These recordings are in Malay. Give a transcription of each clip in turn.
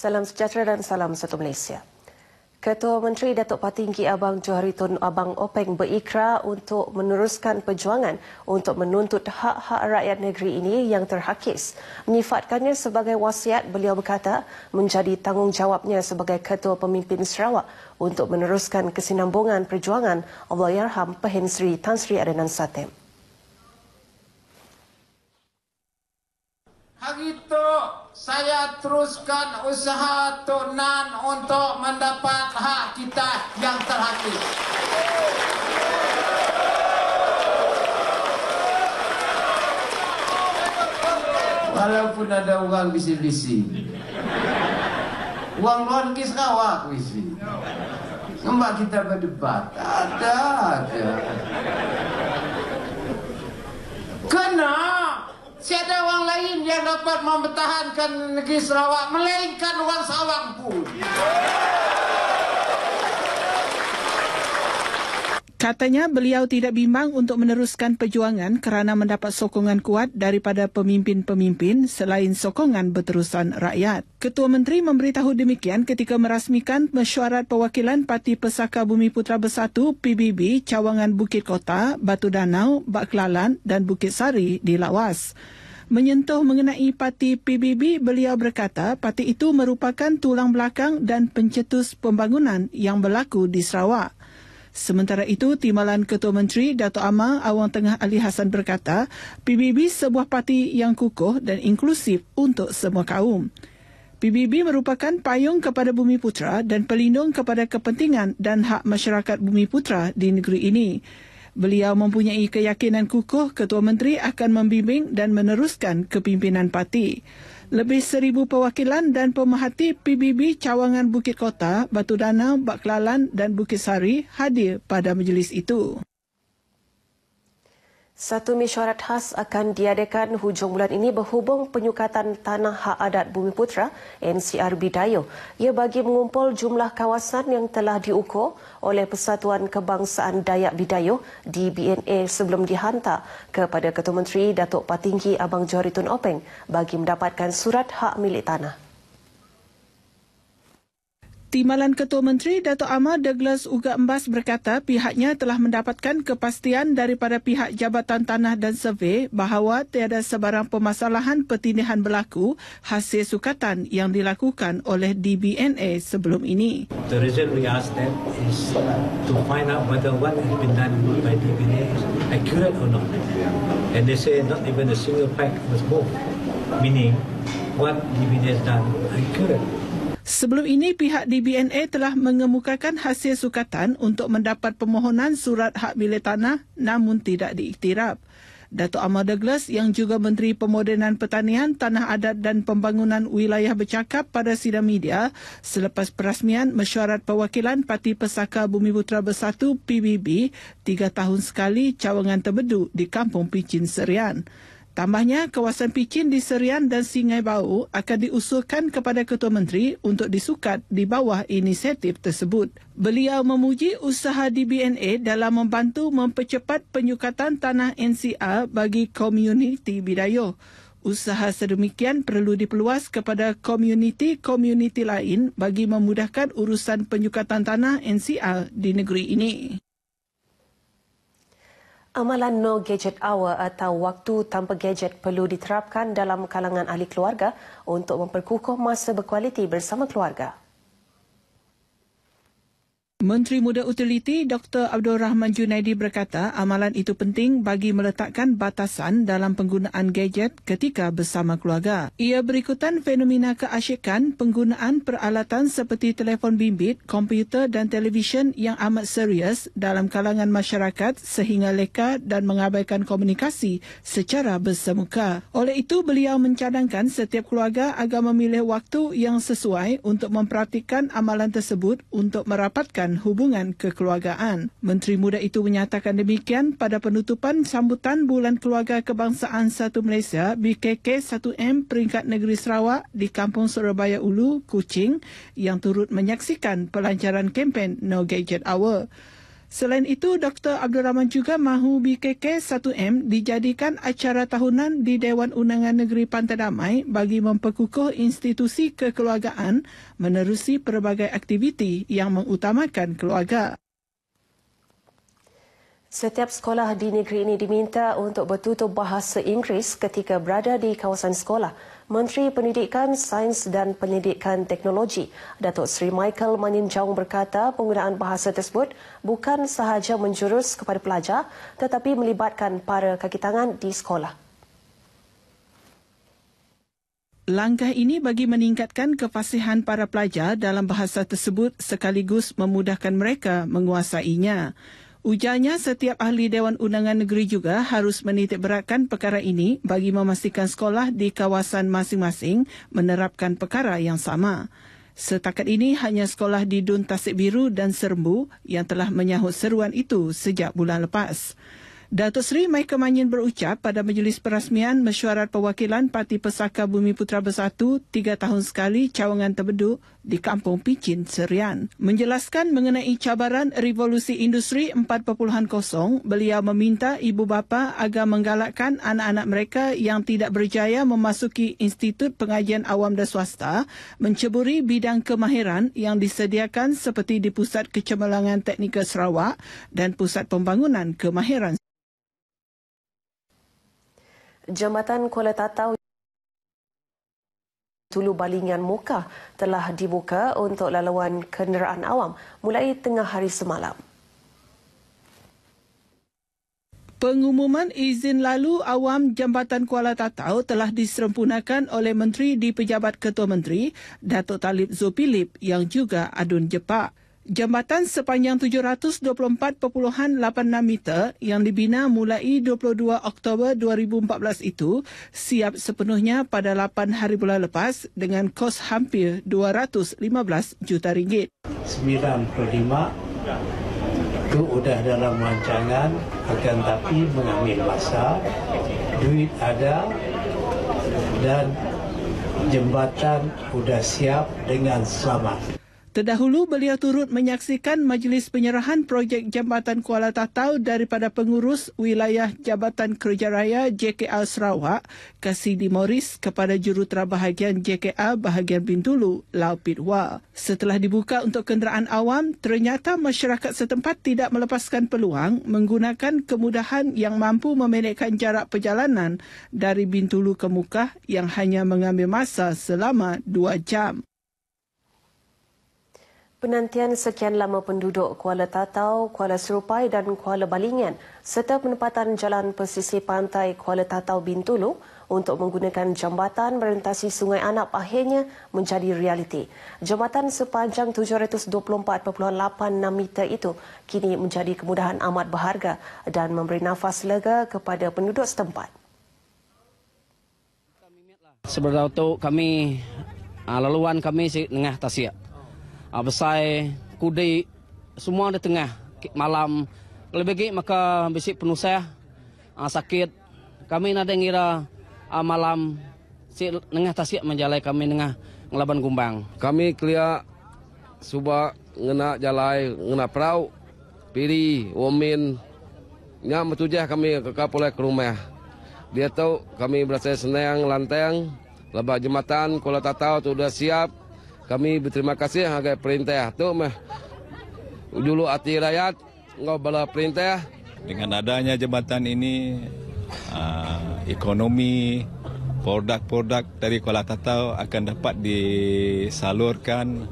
Salam sejahtera dan salam satu Malaysia. Ketua Menteri Datuk Patinggi Abang Johari Tun Abang Openg berikrar untuk meneruskan perjuangan untuk menuntut hak-hak rakyat negeri ini yang terhakis. Menyifatkannya sebagai wasiat, beliau berkata menjadi tanggungjawabnya sebagai Ketua Pemimpin Sarawak untuk meneruskan kesinambungan perjuangan Yarham, Pahin Sri Tan Sri Adenan Satem. Hari itu saya teruskan usaha tunan untuk mendapat hak kita yang terhati. Walaupun ada orang bising-bising. Uang luar negeri Sarawak, Wisi. Nampak kita berdebat. Ada, ada. Kenapa? Siada orang lain yang dapat mempertahankan negeri Sarawak melainkan wang Sarawak pun. Yeah! Katanya beliau tidak bimbang untuk meneruskan perjuangan kerana mendapat sokongan kuat daripada pemimpin-pemimpin selain sokongan berterusan rakyat. Ketua Menteri memberitahu demikian ketika merasmikan mesyuarat perwakilan Parti Pesaka Bumi Putra Bersatu PBB Cawangan Bukit Kota, Batu Danau, Bak Kelalan dan Bukit Sari di Lawas. Menyentuh mengenai parti PBB, beliau berkata parti itu merupakan tulang belakang dan pencetus pembangunan yang berlaku di Sarawak. Sementara itu, Timbalan Ketua Menteri Dato' Amar Awang Tengah Ali Hassan berkata, PBB sebuah parti yang kukuh dan inklusif untuk semua kaum. PBB merupakan payung kepada Bumi Putra dan pelindung kepada kepentingan dan hak masyarakat Bumi Putra di negeri ini. Beliau mempunyai keyakinan kukuh Ketua Menteri akan membimbing dan meneruskan kepimpinan parti. Lebih seribu perwakilan dan pemerhati PBB Cawangan Bukit Kota, Batu Danau, Baklalan dan Bukit Sari hadir pada majlis itu. Satu mesyuarat khas akan diadakan hujung bulan ini berhubung penyukatan Tanah Hak Adat Bumi Putra, NCR Bidayo. Ia bagi mengumpul jumlah kawasan yang telah diukur oleh Persatuan Kebangsaan Dayak Bidayo, DBNA sebelum dihantar kepada Ketua Menteri Datuk Patinggi Abang Johari Tun Openg bagi mendapatkan surat hak milik tanah. Timbalan Ketua Menteri Dato' Amar Douglas Uga Embas berkata pihaknya telah mendapatkan kepastian daripada pihak Jabatan Tanah dan Survey bahawa tiada sebarang permasalahan pertindihan berlaku hasil sukatan yang dilakukan oleh DBNA sebelum ini. The reason we ask them is to find out whether what has been done by DBNA is accurate or not. And they say not even a single pipe was moved, meaning what DBNA has done accurate. Sebelum ini pihak DBNA telah mengemukakan hasil sukatan untuk mendapat permohonan surat hak milik tanah namun tidak diiktiraf. Datuk Amal Douglas yang juga Menteri Pemodenan Pertanian, Tanah Adat dan Pembangunan Wilayah bercakap pada sidang media selepas perasmian mesyuarat perwakilan Parti Pesaka Bumi Putra Bersatu PBB tiga tahun sekali cawangan terbedu di Kampung Picin Serian. Tambahnya, kawasan picin di Serian dan Singai Bau akan diusulkan kepada Ketua Menteri untuk disukat di bawah inisiatif tersebut. Beliau memuji usaha DBNA dalam membantu mempercepat penyukatan tanah NCA bagi komuniti Bidayo. Usaha sedemikian perlu diperluas kepada komuniti-komuniti lain bagi memudahkan urusan penyukatan tanah NCA di negeri ini. Amalan No Gadget Hour atau waktu tanpa gadget perlu diterapkan dalam kalangan ahli keluarga untuk memperkukuh masa berkualiti bersama keluarga. Menteri Muda Utiliti Dr. Abdul Rahman Junaidi berkata amalan itu penting bagi meletakkan batasan dalam penggunaan gadget ketika bersama keluarga. Ia berikutan fenomena keasyikan penggunaan peralatan seperti telefon bimbit, komputer dan televisyen yang amat serius dalam kalangan masyarakat sehingga leka dan mengabaikan komunikasi secara bersemuka. Oleh itu, beliau mencadangkan setiap keluarga agar memilih waktu yang sesuai untuk memperhatikan amalan tersebut untuk merapatkan dan hubungan kekeluargaan. Menteri Muda itu menyatakan demikian pada penutupan sambutan Bulan Keluarga Kebangsaan Satu Malaysia BKK 1M peringkat negeri Sarawak di Kampung Surabaya Ulu, Kuching yang turut menyaksikan pelancaran kempen No Gadget Hour. Selain itu, Dr. Abdul Rahman juga mahu BKK 1M dijadikan acara tahunan di Dewan Undangan Negeri Pantai Damai bagi memperkukuh institusi kekeluargaan menerusi pelbagai aktiviti yang mengutamakan keluarga. Setiap sekolah di negeri ini diminta untuk bertutur bahasa Inggeris ketika berada di kawasan sekolah. Menteri Pendidikan, Sains dan Pendidikan Teknologi, Datuk Sri Michael Maninjau berkata penggunaan bahasa tersebut bukan sahaja menjurus kepada pelajar tetapi melibatkan para kakitangan di sekolah. Langkah ini bagi meningkatkan kefasihan para pelajar dalam bahasa tersebut sekaligus memudahkan mereka menguasainya. Ujarnya setiap ahli Dewan Undangan Negeri juga harus menitikberatkan perkara ini bagi memastikan sekolah di kawasan masing-masing menerapkan perkara yang sama. Setakat ini hanya sekolah di Dun Tasik Biru dan Serembu yang telah menyahut seruan itu sejak bulan lepas. Datuk Seri Michael Manyin berucap pada majlis perasmian mesyuarat perwakilan Parti Pesaka Bumi Putra Bersatu tiga tahun sekali Cawangan Tebeduk di Kampung Picin, Serian. Menjelaskan mengenai cabaran revolusi industri 4.0, beliau meminta ibu bapa agar menggalakkan anak-anak mereka yang tidak berjaya memasuki Institut Pengajian Awam dan Swasta menceburi bidang kemahiran yang disediakan seperti di Pusat Kecemerlangan Teknikal Sarawak dan Pusat Pembangunan Kemahiran. Jambatan Kuala Tatau Tulu Balingan Muka telah dibuka untuk lalauan kenderaan awam mulai tengah hari semalam. Pengumuman izin lalu awam Jambatan Kuala Tatau telah diserempunakan oleh Menteri di Pejabat Ketua Menteri, Datuk Talib Zulfilip yang juga adun Jepak. Jambatan sepanjang 724.86 meter yang dibina mulai 22 Oktober 2014 itu siap sepenuhnya pada 8 hari bulan lepas dengan kos hampir 215 juta ringgit. 95 itu sudah dalam rancangan akan tapi mengambil masa. Duit ada dan jambatan sudah siap dengan selamat. Terdahulu beliau turut menyaksikan majlis penyerahan projek Jambatan Kuala Tatau daripada pengurus wilayah Jabatan Kerja Raya JKR Sarawak, Kasidi Morris kepada jurutera bahagian JKA Bahagian Bintulu, Lau Pitwa. Setelah dibuka untuk kenderaan awam, ternyata masyarakat setempat tidak melepaskan peluang menggunakan kemudahan yang mampu memendekkan jarak perjalanan dari Bintulu ke Mukah yang hanya mengambil masa selama 2 jam. Penantian sekian lama penduduk Kuala Tatau, Kuala Serupai dan Kuala Balingan serta penempatan jalan pesisir pantai Kuala Tatau Bintulu untuk menggunakan jambatan merentasi Sungai Anap akhirnya menjadi realiti. Jambatan sepanjang 724.86 meter itu kini menjadi kemudahan amat berharga dan memberi nafas lega kepada penduduk setempat. Sebenarnya untuk kami, ah, laluan kami di tengah Tasiak uh, ah, besai, kudi, semua di tengah malam. Lebih lagi maka bisik penuh saya ah, sakit. Kami nak ngira uh, ah, malam si tengah tasik menjalai kami tengah ngelaban gumbang. Kami kelia suba ngena jalai ngena perahu piri womin nyam metujah kami ke kapulai ke rumah. Dia tahu kami berasa senang lanteng lebah jematan kalau tak tahu tu sudah siap kami berterima kasih agak perintah tu mah dulu hati rakyat nggak bala perintah dengan adanya jembatan ini uh, ekonomi produk-produk dari Kuala Tatau akan dapat disalurkan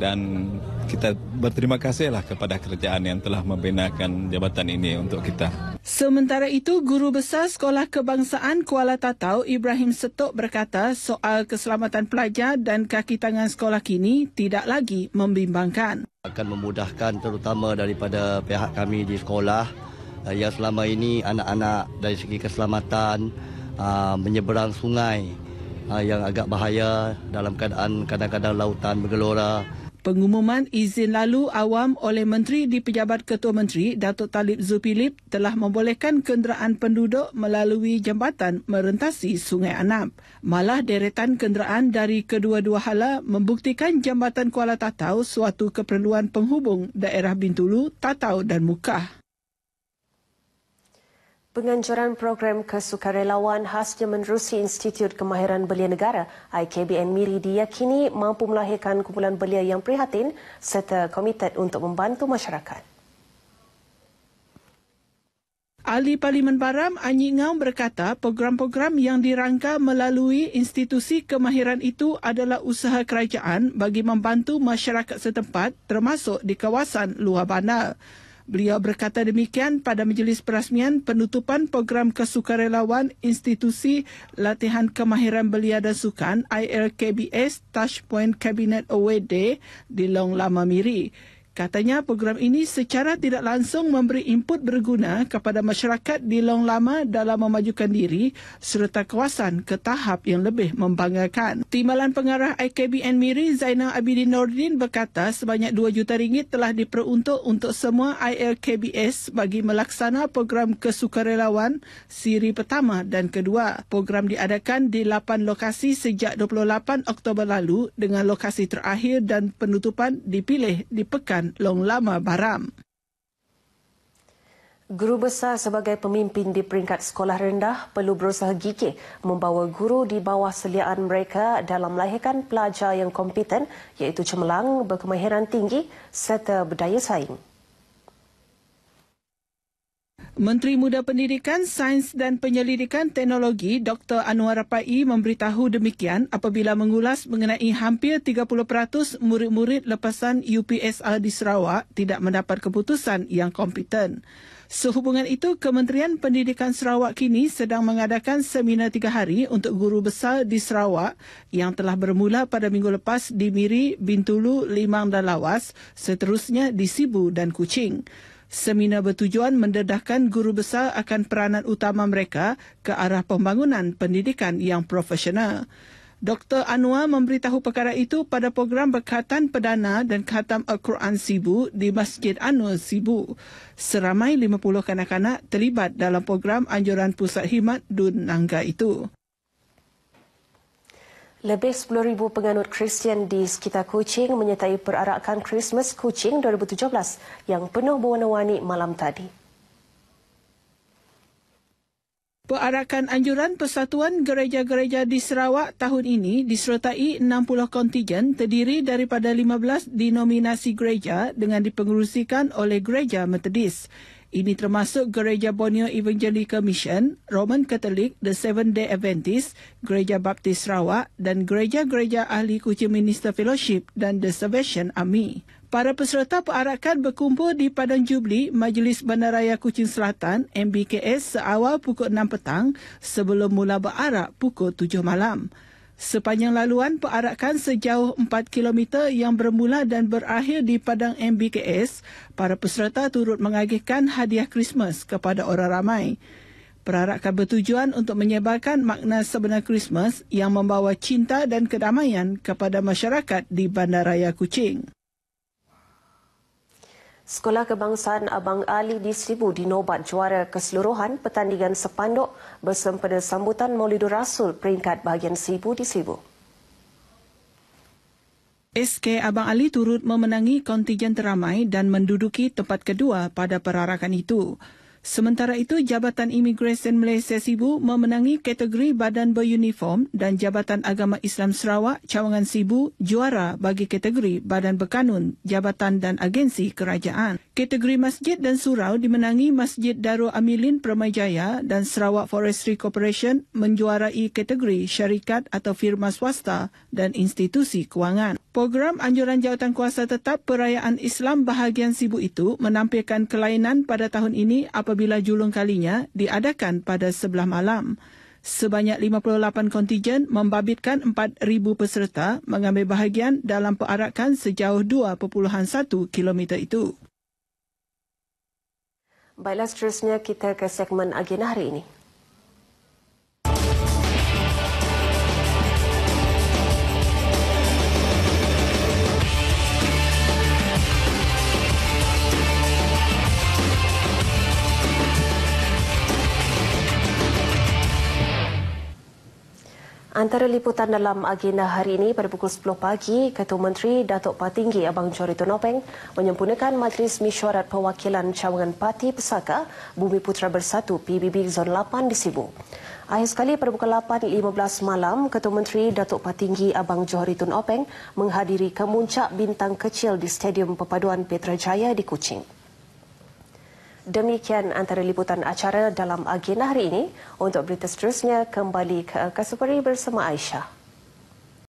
dan kita berterima kasihlah kepada kerajaan yang telah membinakan jabatan ini untuk kita. Sementara itu, Guru Besar Sekolah Kebangsaan Kuala Tatau Ibrahim Setok berkata soal keselamatan pelajar dan kaki tangan sekolah kini tidak lagi membimbangkan. Akan memudahkan terutama daripada pihak kami di sekolah eh, yang selama ini anak-anak dari segi keselamatan ah, menyeberang sungai ah, yang agak bahaya dalam keadaan kadang-kadang lautan bergelora Pengumuman izin lalu awam oleh Menteri di Pejabat Ketua Menteri Datuk Talib Zupilip telah membolehkan kenderaan penduduk melalui jambatan merentasi Sungai Anap. Malah deretan kenderaan dari kedua-dua hala membuktikan jambatan Kuala Tatau suatu keperluan penghubung daerah Bintulu, Tatau dan Mukah. Penganjuran program kesukarelawan khasnya menerusi Institut Kemahiran Belia Negara, IKBN Miri diyakini mampu melahirkan kumpulan belia yang prihatin serta komited untuk membantu masyarakat. Ahli Parlimen Baram Anyi Ngau berkata program-program yang dirangka melalui institusi kemahiran itu adalah usaha kerajaan bagi membantu masyarakat setempat termasuk di kawasan luar bandar. Beliau berkata demikian pada majlis perasmian penutupan program kesukarelawan institusi latihan kemahiran belia dan sukan ILKBS Touchpoint Cabinet Away Day di Long Lama Miri. Katanya program ini secara tidak langsung memberi input berguna kepada masyarakat di Long Lama dalam memajukan diri serta kawasan ke tahap yang lebih membanggakan. Timbalan Pengarah IKBN Miri Zainal Abidin Nordin berkata sebanyak 2 juta ringgit telah diperuntuk untuk semua ILKBS bagi melaksana program kesukarelawan siri pertama dan kedua. Program diadakan di 8 lokasi sejak 28 Oktober lalu dengan lokasi terakhir dan penutupan dipilih di Pekan dan Longlama Baram. Guru besar sebagai pemimpin di peringkat sekolah rendah perlu berusaha gigih membawa guru di bawah seliaan mereka dalam melahirkan pelajar yang kompeten iaitu cemerlang, berkemahiran tinggi serta berdaya saing. Menteri Muda Pendidikan, Sains dan Penyelidikan Teknologi Dr. Anwar Rapai memberitahu demikian apabila mengulas mengenai hampir 30% murid-murid lepasan UPSR di Sarawak tidak mendapat keputusan yang kompeten. Sehubungan itu, Kementerian Pendidikan Sarawak kini sedang mengadakan seminar tiga hari untuk guru besar di Sarawak yang telah bermula pada minggu lepas di Miri, Bintulu, Limang dan Lawas, seterusnya di Sibu dan Kuching. Seminar bertujuan mendedahkan guru besar akan peranan utama mereka ke arah pembangunan pendidikan yang profesional. Dr. Anwar memberitahu perkara itu pada program berkatan perdana dan khatam Al-Quran Sibu di Masjid Anwar Sibu. Seramai 50 kanak-kanak terlibat dalam program anjuran pusat himat Dun Nangga itu. Lebih 10,000 penganut Kristian di sekitar Kuching menyertai perarakan Christmas Kuching 2017 yang penuh berwarna-warni malam tadi. Perarakan Anjuran Persatuan Gereja-Gereja di Sarawak tahun ini disertai 60 kontijen terdiri daripada 15 denominasi gereja dengan dipengerusikan oleh Gereja Methodist. Ini termasuk Gereja Borneo Evangelical Mission, Roman Catholic, The Seventh Day Adventist, Gereja Baptis Sarawak dan Gereja-Gereja Ahli Kucing Minister Fellowship dan The Salvation Army. Para peserta perarakan berkumpul di Padang Jubli, Majlis Bandaraya Kuching Selatan, MBKS, seawal pukul 6 petang sebelum mula berarak pukul 7 malam. Sepanjang laluan perarakan sejauh 4 km yang bermula dan berakhir di Padang MBKS, para peserta turut mengagihkan hadiah Christmas kepada orang ramai. Perarakan bertujuan untuk menyebarkan makna sebenar Christmas yang membawa cinta dan kedamaian kepada masyarakat di Bandaraya Kuching. Sekolah Kebangsaan Abang Ali di Seribu dinobat juara keseluruhan pertandingan sepanduk bersempena sambutan Maulidur Rasul peringkat bahagian Seribu di Seribu. SK Abang Ali turut memenangi kontijen teramai dan menduduki tempat kedua pada perarakan itu. Sementara itu, Jabatan Imigresen Malaysia Sibu memenangi kategori Badan Beruniform dan Jabatan Agama Islam Sarawak Cawangan Sibu juara bagi kategori Badan Berkanun, Jabatan dan Agensi Kerajaan. Kategori Masjid dan Surau dimenangi Masjid Darul Amilin Permai Jaya dan Sarawak Forestry Corporation menjuarai kategori syarikat atau firma swasta dan institusi kewangan. Program Anjuran Jawatan Kuasa Tetap Perayaan Islam Bahagian Sibu itu menampilkan kelainan pada tahun ini apabila apabila julung kalinya diadakan pada sebelah malam. Sebanyak 58 kontijen membabitkan 4,000 peserta mengambil bahagian dalam perarakan sejauh 2.1 km itu. Baiklah, seterusnya kita ke segmen agenda hari ini. Antara liputan dalam agenda hari ini pada pukul 10 pagi, Ketua Menteri Datuk Patinggi Abang Jori Tunopeng menyempurnakan Majlis Mesyuarat Perwakilan Cawangan Parti Pesaka Bumi Putra Bersatu PBB Zon 8 di Sibu. Akhir sekali pada pukul 8.15 malam, Ketua Menteri Datuk Patinggi Abang Johari Tun Openg menghadiri kemuncak bintang kecil di Stadium Perpaduan Petra Jaya di Kuching. Demikian antara liputan acara dalam agenda hari ini. Untuk berita seterusnya, kembali ke Kasupari bersama Aisyah.